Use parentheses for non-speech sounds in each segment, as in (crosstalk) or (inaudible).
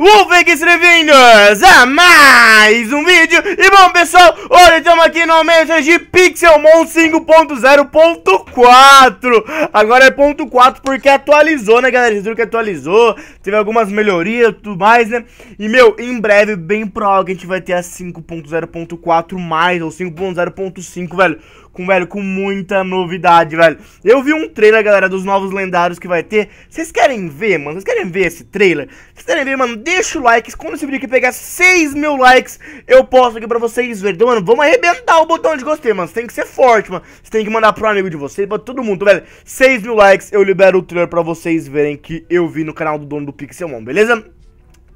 Wolfix bem-vindos a mais um vídeo E bom pessoal, hoje estamos aqui no aumento de Pixelmon 5.0.4 Agora é ponto 4 porque atualizou né galera, vocês que atualizou Teve algumas melhorias e tudo mais né E meu, em breve, bem provável que a gente vai ter a 5.0.4 mais ou 5.0.5 velho com, velho, com muita novidade, velho. Eu vi um trailer, galera, dos novos lendários que vai ter. Vocês querem ver, mano? Vocês querem ver esse trailer? Vocês querem ver, mano? Deixa o like. Quando esse vídeo aqui pegar 6 mil likes, eu posto aqui pra vocês verem. Então, mano, vamos arrebentar o botão de gostei, mano. Você tem que ser forte, mano. Você tem que mandar pro amigo de vocês, pra todo mundo, velho. 6 mil likes, eu libero o trailer pra vocês verem que eu vi no canal do dono do Pixelmon, beleza?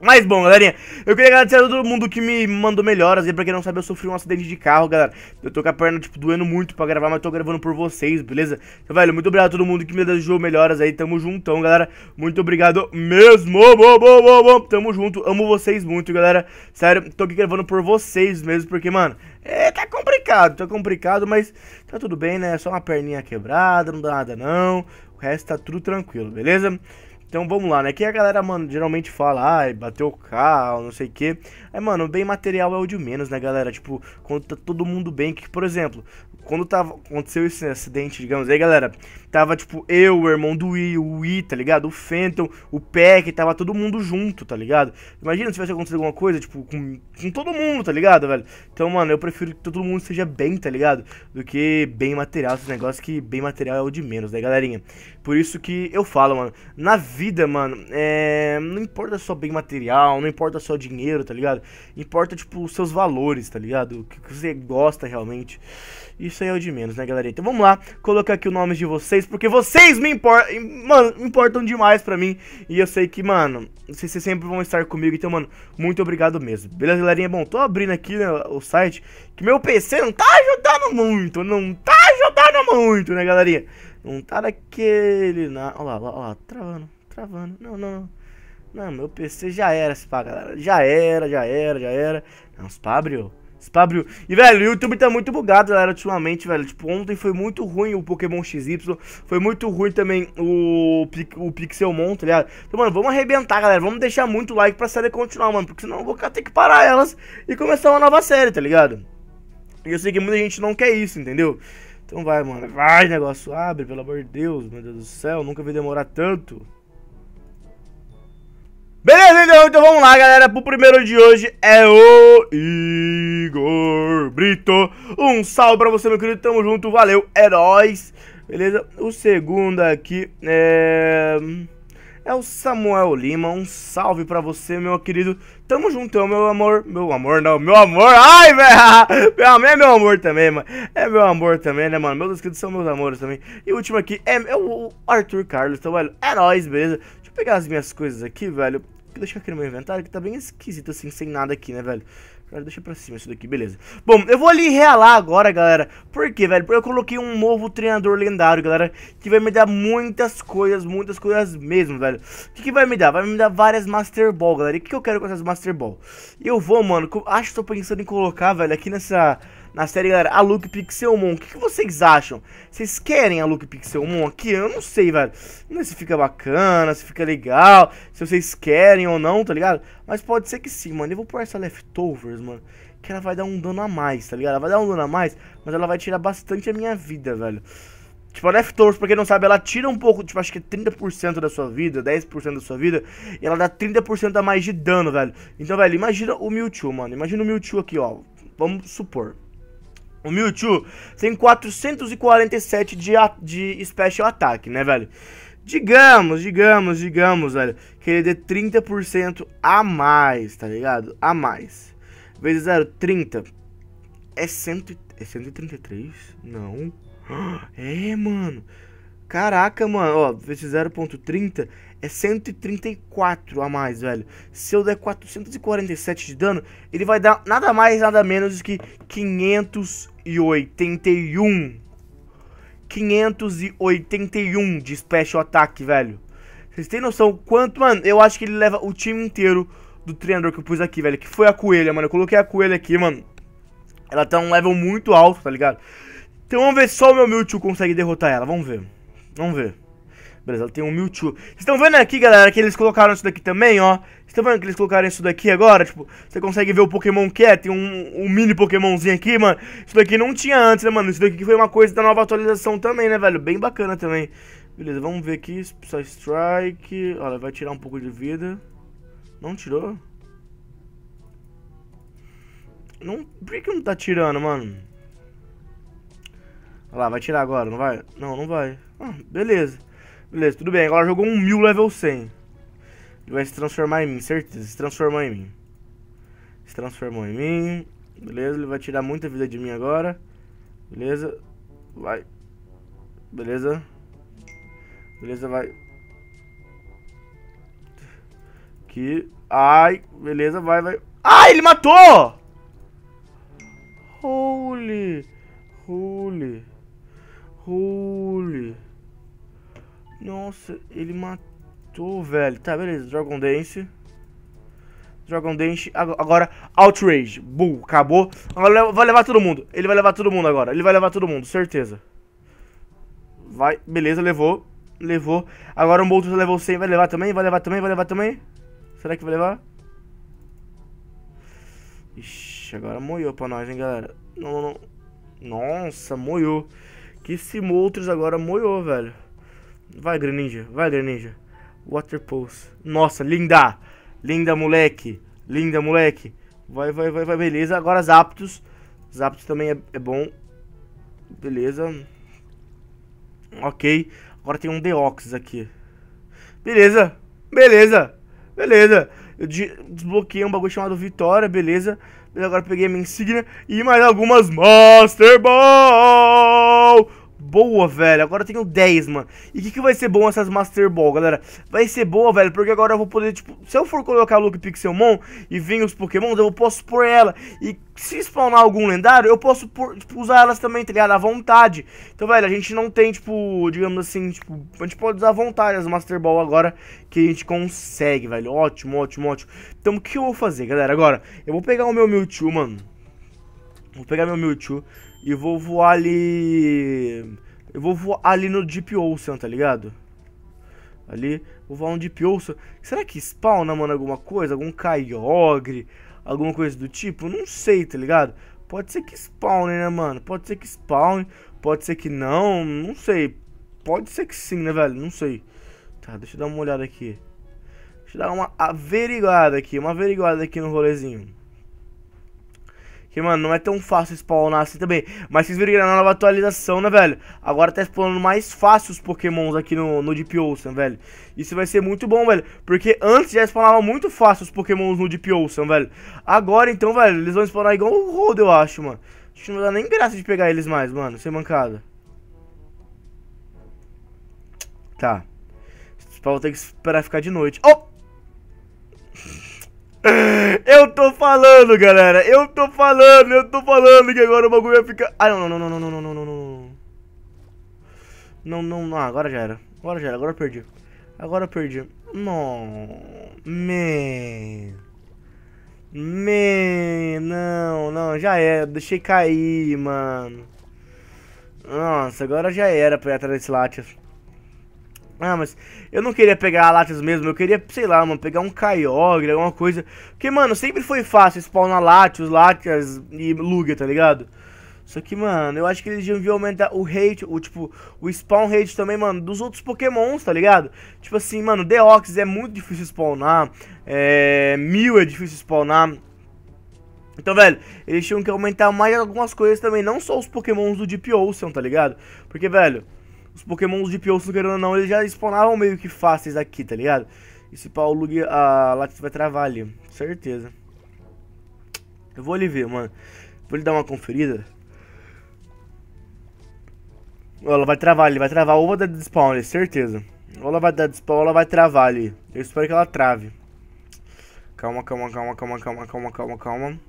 Mas bom, galerinha, eu queria agradecer a todo mundo que me mandou melhoras. E pra quem não sabe, eu sofri um acidente de carro, galera. Eu tô com a perna, tipo, doendo muito pra gravar, mas tô gravando por vocês, beleza? Então, velho, muito obrigado a todo mundo que me desejou melhoras aí. Tamo juntão, galera. Muito obrigado mesmo. Bom, bom, bom, bom. Tamo junto. Amo vocês muito, galera. Sério, tô aqui gravando por vocês mesmo, porque, mano, é, tá complicado, tá complicado, mas tá tudo bem, né? Só uma perninha quebrada, não dá nada não. O resto tá tudo tranquilo, beleza? Então vamos lá, né? Que a galera, mano, geralmente fala, ai, ah, bateu o carro, não sei o quê. Aí, mano, bem material é o de menos, né, galera? Tipo, quando tá todo mundo bem, que, por exemplo, quando tava, aconteceu esse acidente, digamos, aí, galera, tava, tipo, eu, o irmão do i o Wii, tá ligado? O Fenton, o Peck, tava todo mundo junto, tá ligado? Imagina se tivesse acontecido alguma coisa, tipo, com, com todo mundo, tá ligado, velho? Então, mano, eu prefiro que todo mundo seja bem, tá ligado? Do que bem material, esse negócio que bem material é o de menos, né, galerinha? Por isso que eu falo, mano, na vida, mano, é... não importa só bem material, não importa só dinheiro, tá ligado? Importa, tipo, os seus valores, tá ligado? O que você gosta realmente. Isso isso aí é o de menos, né, galera? Então vamos lá, colocar aqui o nome de vocês, porque vocês me importam, mano, importam demais pra mim. E eu sei que, mano, vocês sempre vão estar comigo, então, mano, muito obrigado mesmo. Beleza, galerinha? Bom, tô abrindo aqui né, o site, que meu PC não tá ajudando muito, não tá ajudando muito, né, galerinha? Não tá daquele... Na... ó lá, ó lá, travando, travando, não, não, não. Não, meu PC já era, se pá, galera. Já era, já era, já era. Não, se pá, abriu. Pra tá, E, velho, o YouTube tá muito bugado, galera, ultimamente, velho. Tipo, ontem foi muito ruim o Pokémon XY. Foi muito ruim também o, o Pixelmon, tá ligado? Então, mano, vamos arrebentar, galera. Vamos deixar muito like pra série continuar, mano. Porque senão eu vou ter que parar elas e começar uma nova série, tá ligado? E eu sei que muita gente não quer isso, entendeu? Então vai, mano. Vai, negócio. Abre, pelo amor de Deus. Meu Deus do céu, nunca vi demorar tanto. Beleza, então, então vamos lá, galera. Pro primeiro de hoje é o Igor Brito. Um salve pra você, meu querido. Tamo junto, valeu, heróis. É beleza? O segundo aqui é. É o Samuel Lima. Um salve pra você, meu querido. Tamo junto meu amor. Meu amor, não, meu amor. Ai, velho. (laughs) Meu amor é meu amor também, mano. É meu amor também, né, mano? Meus queridos são meus amores também. E o último aqui é, é o Arthur Carlos. Então, velho, é nóis, beleza? Deixa eu pegar as minhas coisas aqui, velho deixa aqui no meu inventário, que tá bem esquisito assim, sem nada aqui, né, velho? Deixa pra cima isso daqui, beleza. Bom, eu vou ali realar agora, galera. Por quê, velho? Porque eu coloquei um novo treinador lendário, galera, que vai me dar muitas coisas, muitas coisas mesmo, velho. O que, que vai me dar? Vai me dar várias Master Ball, galera. E o que, que eu quero com essas Master Ball? Eu vou, mano, acho que tô pensando em colocar, velho, aqui nessa na série, galera, a Luke Pixelmon. O que, que, vocês acham? Vocês querem a Luke Pixelmon aqui? Eu não sei, velho. Não sei se fica bacana, se fica legal, se vocês querem ou não, tá ligado? Mas pode ser que sim, mano. Eu vou pôr essa Leftovers, mano, que ela vai dar um dano a mais, tá ligado? Ela vai dar um dano a mais, mas ela vai tirar bastante a minha vida, velho. Tipo, a Leftovers, pra quem não sabe, ela tira um pouco, tipo, acho que é 30% da sua vida, 10% da sua vida, e ela dá 30% a mais de dano, velho. Então, velho, imagina o Mewtwo, mano. Imagina o Mewtwo aqui, ó. Vamos supor. O Mewtwo tem 447 de, de Special Attack, né, velho? Digamos, digamos, digamos, velho, que ele dê 30% a mais, tá ligado? A mais. Vezes 0, 30. É, cento, é 133? Não. (gasps) É, mano. Caraca, mano, ó, vezes 0.30 é 134 a mais, velho. Se eu der 447 de dano, ele vai dar nada mais, nada menos que 581. 581 de special attack, velho. Vocês têm noção quanto, mano? Eu acho que ele leva o time inteiro do treinador que eu pus aqui, velho. Que foi a coelha, mano. Eu coloquei a coelha aqui, mano. Ela tá um level muito alto, tá ligado? Então vamos ver se só o meu Mewtwo consegue derrotar ela. Vamos ver. Vamos ver. Beleza, ela tem um Mewtwo. Estão vendo aqui, galera, que eles colocaram isso daqui também, ó. Estão vendo que eles colocaram isso daqui agora? Tipo, você consegue ver o Pokémon que é? Tem um, um mini Pokémonzinho aqui, mano. Isso daqui não tinha antes, né, mano? Isso daqui foi uma coisa da nova atualização também, né, velho? Bem bacana também. Beleza, vamos ver aqui. Só Strike. Olha, vai tirar um pouco de vida. Não tirou? Não, por que não tá tirando, mano? Olha lá, vai tirar agora, não vai? Não, não vai. Ah, beleza. Beleza, tudo bem. Agora jogou um mil level 100. Ele vai se transformar em mim, certeza. Se transformou em mim. Se transformou em mim. Beleza, ele vai tirar muita vida de mim agora. Beleza. Vai. Beleza. Beleza, vai. Aqui. Ai, beleza, vai, vai. Ai, ele matou! Holy. Holy. Holy. Nossa, ele matou, velho. Tá, beleza. Dragon Dance. Dragon Dance. Agora, Outrage. Bull, acabou. Agora vai levar todo mundo. Ele vai levar todo mundo agora. Ele vai levar todo mundo, certeza. Vai, beleza, levou. Levou. Agora o um Boltz levou 100. Vai levar também? Vai levar também? Vai levar também? Será que vai levar? Ixi, agora moiou pra nós, hein, galera. Não, não. Nossa, moiou. Que Moltres agora moiou, velho. Vai, Greninja. Vai, Greninja. Water Pulse. Nossa, linda. Linda, moleque. Linda, moleque. Vai, vai, vai, vai. Beleza. Agora Zapdos. Zapdos também é, é bom. Beleza. Ok. Agora tem um Deoxys aqui. Beleza. Beleza. Beleza. Eu de desbloqueei um bagulho chamado Vitória. Beleza. Agora peguei a minha insígnia. E mais algumas Master Ball. Boa, velho. Agora eu tenho 10, mano. E o que, que vai ser bom essas Master Ball, galera? Vai ser boa, velho, porque agora eu vou poder, tipo... Se eu for colocar Luke Pixelmon e vir os Pokémons, eu posso pôr ela. E se spawnar algum lendário, eu posso pôr, tipo, usar elas também, tá ligado? À vontade. Então, velho, a gente não tem, tipo, digamos assim, tipo... A gente pode usar à vontade as Master Ball agora que a gente consegue, velho. Ótimo, ótimo, ótimo. Então, o que eu vou fazer, galera? Agora, eu vou pegar o meu Mewtwo, mano. Vou pegar meu Mewtwo e vou voar ali. Eu vou voar ali no Deep Ocean, tá ligado? Ali, vou voar um Deep Ocean. Será que spawna, mano, alguma coisa? Algum Kyogre? Alguma coisa do tipo? Não sei, tá ligado? Pode ser que spawn, né, mano? Pode ser que spawn, pode ser que não, não sei. Pode ser que sim, né, velho? Não sei. Tá, deixa eu dar uma olhada aqui. Deixa eu dar uma averiguada aqui, uma averiguada aqui no rolezinho. Que, mano, não é tão fácil spawnar assim também. Mas vocês viram que na é nova atualização, né, velho? Agora tá spawnando mais fácil os pokémons aqui no, no Deep Ocean, velho. Isso vai ser muito bom, velho. Porque antes já spawnava muito fácil os pokémons no Deep Ocean, velho. Agora, então, velho, eles vão spawnar igual o Road, eu acho, mano. Acho que não dá nem graça de pegar eles mais, mano. Sem mancada. Tá. Vou ter que esperar ficar de noite. Oh! Eu tô falando, galera. Eu tô falando, eu tô falando que agora o bagulho vai ficar... Ah, não, não, não, não, não, não, não, não. Não, não, não. Agora já era. Agora já era. Agora eu perdi. Agora eu perdi. Não. me, me. Não, não. Já era. Deixei cair, mano. Nossa, agora já era pra ir atrás desse Latias. Ah, mas eu não queria pegar latas mesmo, eu queria, sei lá, mano, pegar um Kyogre, alguma coisa. Porque, mano, sempre foi fácil spawnar Latios, Latias e Lugia, tá ligado? Só que, mano, eu acho que eles deviam aumentar o rate, o tipo, o spawn rate também, mano, dos outros pokémons, tá ligado? Tipo assim, mano, Deoxys é muito difícil spawnar, é... Mil é difícil spawnar. Então, velho, eles tinham que aumentar mais algumas coisas também, não só os pokémons do Deep Ocean, tá ligado? Porque, velho os pokémons de Pioso, querendo ou não, eles já spawnavam meio que fáceis aqui, tá ligado? E se pau, a Latios vai travar ali, certeza. Eu vou ali ver, mano. Vou lhe dar uma conferida. Ela vai travar ali, vai travar ou vai dar despawn ali, certeza. Ou ela vai dar despawn ou ela vai travar ali. Eu espero que ela trave. Calma, calma, calma, calma, calma, calma, calma, calma.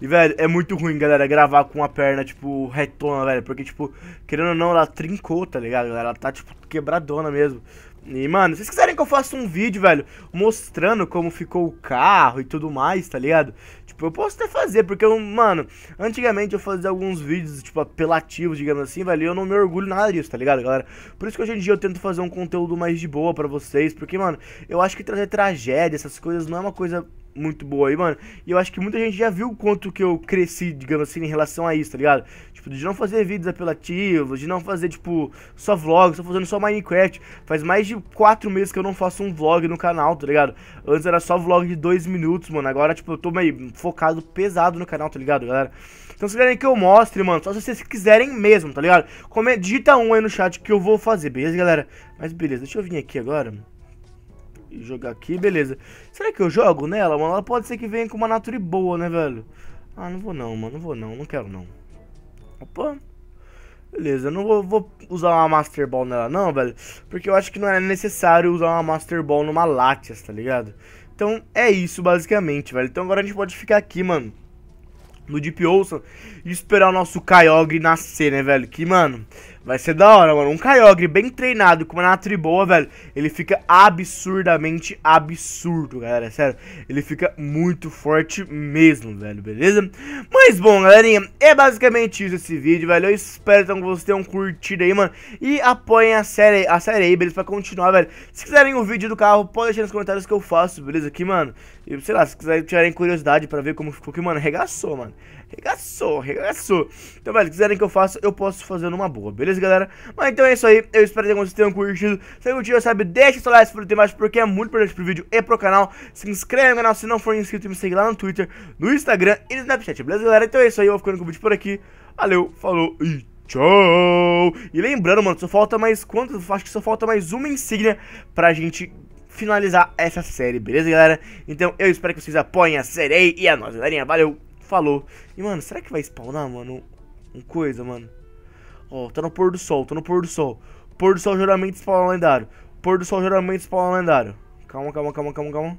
E, velho, é muito ruim, galera, gravar com a perna, tipo, retona, velho. Porque, tipo, querendo ou não, ela trincou, tá ligado, galera? Ela tá, tipo, quebradona mesmo. E, mano, se vocês quiserem que eu faça um vídeo, velho, mostrando como ficou o carro e tudo mais, tá ligado? Tipo, eu posso até fazer, porque eu, mano, antigamente eu fazia alguns vídeos, tipo, apelativos, digamos assim, velho, e eu não me orgulho nada disso, tá ligado, galera? Por isso que hoje em dia eu tento fazer um conteúdo mais de boa pra vocês, porque, mano, eu acho que trazer tragédia, essas coisas, não é uma coisa muito boa aí, mano. E eu acho que muita gente já viu o quanto que eu cresci, digamos assim, em relação a isso, tá ligado? Tipo, de não fazer vídeos apelativos, de não fazer, tipo, só vlogs, só fazendo só Minecraft. Faz mais de quatro meses que eu não faço um vlog no canal, tá ligado? Antes era só vlog de dois minutos, mano. Agora, tipo, eu tô meio focado pesado no canal, tá ligado, galera? Então, se querem que eu mostre, mano, só se vocês quiserem mesmo, tá ligado? Comenta, digita um aí no chat que eu vou fazer, beleza, galera? Mas beleza, deixa eu vir aqui agora, mano jogar aqui, beleza. Será que eu jogo nela, mano? Ela pode ser que venha com uma nature boa, né, velho? Ah, não vou não, mano. Não vou não. Não quero não. Opa. Beleza, não vou, vou, usar uma Master Ball nela não, velho. Porque eu acho que não é necessário usar uma Master Ball numa Latias, tá ligado? Então é isso basicamente, velho. Então agora a gente pode ficar aqui, mano. No Deep Ocean e esperar o nosso Kyogre nascer, né, velho? Que, mano, Vai ser da hora, mano. Um Kyogre bem treinado, com uma natri boa, velho. Ele fica absurdamente absurdo, galera. Sério, ele fica muito forte mesmo, velho, beleza? Mas bom, galerinha, é basicamente isso esse vídeo, velho. Eu espero então, que vocês tenham curtido aí, mano. E apoiem a série, a série aí, beleza? Pra continuar, velho. Se quiserem o um vídeo do carro, pode deixar nos comentários que eu faço, beleza? Aqui, mano. E sei lá, se quiserem tiverem curiosidade pra ver como ficou, que, mano, regaçou, mano. Regaçou, regaçou. Então, velho, quiserem que eu faça, eu posso fazer numa boa, beleza, galera? Mas então é isso aí. Eu espero que vocês tenham curtido. Se curtiu, sabe, deixa seu like se for ter mais, porque é muito importante pro vídeo e pro canal. Se inscreve no canal se não for inscrito e me segue lá no Twitter, no Instagram e no Snapchat, beleza, galera? Então é isso aí. Eu vou ficando com o vídeo por aqui. Valeu, falou e tchau! E lembrando, mano, só falta mais quanto? Acho que só falta mais uma insígnia pra gente finalizar essa série, beleza, galera? Então eu espero que vocês apoiem a série aí e a é nós, galerinha. Valeu! falou. E, mano, será que vai spawnar, mano? Um coisa, mano. Ó, oh, tá no pôr do sol, tá no pôr do sol. Pôr do sol geralmente spawna lendário. Pôr do sol geralmente spawna lendário. Calma, calma, calma, calma, calma.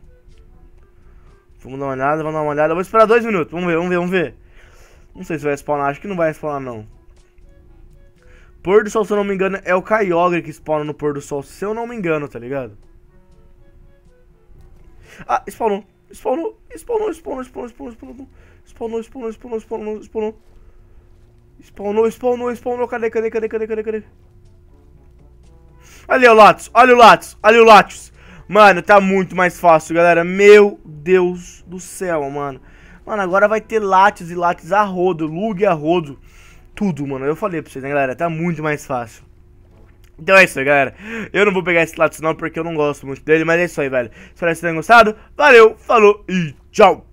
Vamos dar uma olhada, vamos dar uma olhada. Eu vou esperar dois minutos. Vamos ver, vamos ver, vamos ver. Não sei se vai spawnar, acho que não vai spawnar, não. Pôr do sol, se eu não me engano, é o Kyogre que spawna no pôr do sol, se eu não me engano, tá ligado? Ah, spawnou, spawnou, spawnou, spawnou, spawnou, spawnou, spawnou. Spawnou, spawnou, spawnou, spawnou, spawnou. Spawnou, spawnou, spawnou. Cadê, cadê, cadê, cadê, cadê, cadê? Ali é o Latus, olha o Latus, olha o Latus. Mano, tá muito mais fácil, galera. Meu Deus do céu, mano. Mano, agora vai ter Latus e Latus a rodo, Lug a rodo. Tudo, mano. Eu falei pra vocês, né, galera? Tá muito mais fácil. Então é isso aí, galera. Eu não vou pegar esse Latus não, porque eu não gosto muito dele. Mas é isso aí, velho. Espero que vocês tenham gostado. Valeu, falou e tchau.